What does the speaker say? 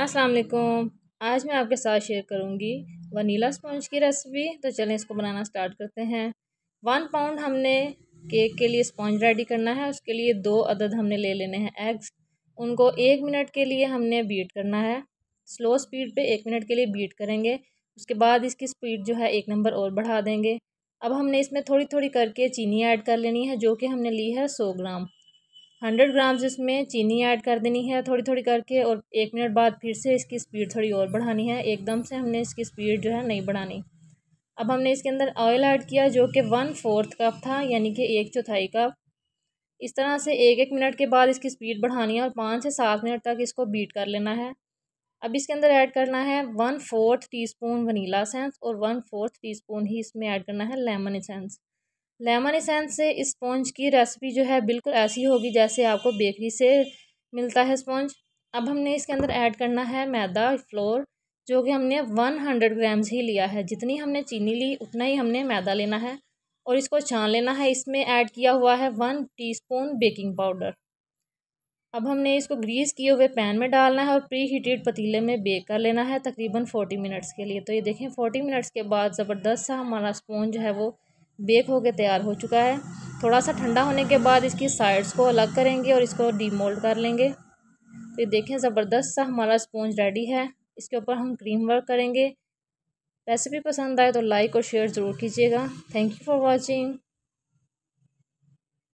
अस्सलाम वालेकुम आज मैं आपके साथ शेयर करूंगी वनीला स्पॉन्ज की रेसिपी तो चलें इसको बनाना स्टार्ट करते हैं वन पाउंड हमने केक के लिए स्पॉन्ज रेडी करना है उसके लिए दो अदद हमने ले लेने हैं एग्स उनको एक मिनट के लिए हमने बीट करना है स्लो स्पीड पे एक मिनट के लिए बीट करेंगे उसके बाद इसकी स्पीड जो है एक नंबर और बढ़ा देंगे अब हमने इसमें थोड़ी थोड़ी करके चीनी ऐड कर लेनी है जो कि हमने ली है सौ ग्राम हंड्रेड ग्राम्स इसमें चीनी ऐड कर देनी है थोड़ी थोड़ी करके और एक मिनट बाद फिर से इसकी स्पीड थोड़ी और बढ़ानी है एकदम से हमने इसकी स्पीड जो है नहीं बढ़ानी अब हमने इसके अंदर ऑयल ऐड किया जो कि वन फोर्थ कप था यानी कि एक चौथाई कप इस तरह से एक एक मिनट के बाद इसकी स्पीड बढ़ानी है और पाँच से सात मिनट तक इसको बीट कर लेना है अब इसके अंदर ऐड करना है one fourth teaspoon vanilla essence और वन फोर्थ टीस्पून ही इसमें ऐड करना है लेमन सेंस लेमन इसेंस से स्पॉन्ज की रेसिपी जो है बिल्कुल ऐसी होगी जैसे आपको बेकरी से मिलता है स्पॉन्ज अब हमने इसके अंदर ऐड करना है मैदा फ्लोर जो कि हमने वन हंड्रेड ग्राम्स ही लिया है जितनी हमने चीनी ली उतना ही हमने मैदा लेना है और इसको छान लेना है इसमें ऐड किया हुआ है वन टीस्पून बेकिंग पाउडर अब हमने इसको ग्रीस किए हुए पैन में डालना है और प्री हीटेड पतीले में बेक कर लेना है तकरीबन फोर्टी मिनट्स के लिए तो ये देखें फोर्टी मिनट्स के बाद ज़बरदस्त सा हमारा स्पॉन्ज है वो बेक होकर तैयार हो चुका है थोड़ा सा ठंडा होने के बाद इसकी साइड्स को अलग करेंगे और इसको डीमोल्ड कर लेंगे तो ये देखें ज़बरदस्त सा हमारा स्पॉन्ज रेडी है इसके ऊपर हम क्रीम वर्क करेंगे रेसिपी पसंद आए तो लाइक और शेयर ज़रूर कीजिएगा थैंक यू फॉर वॉचिंग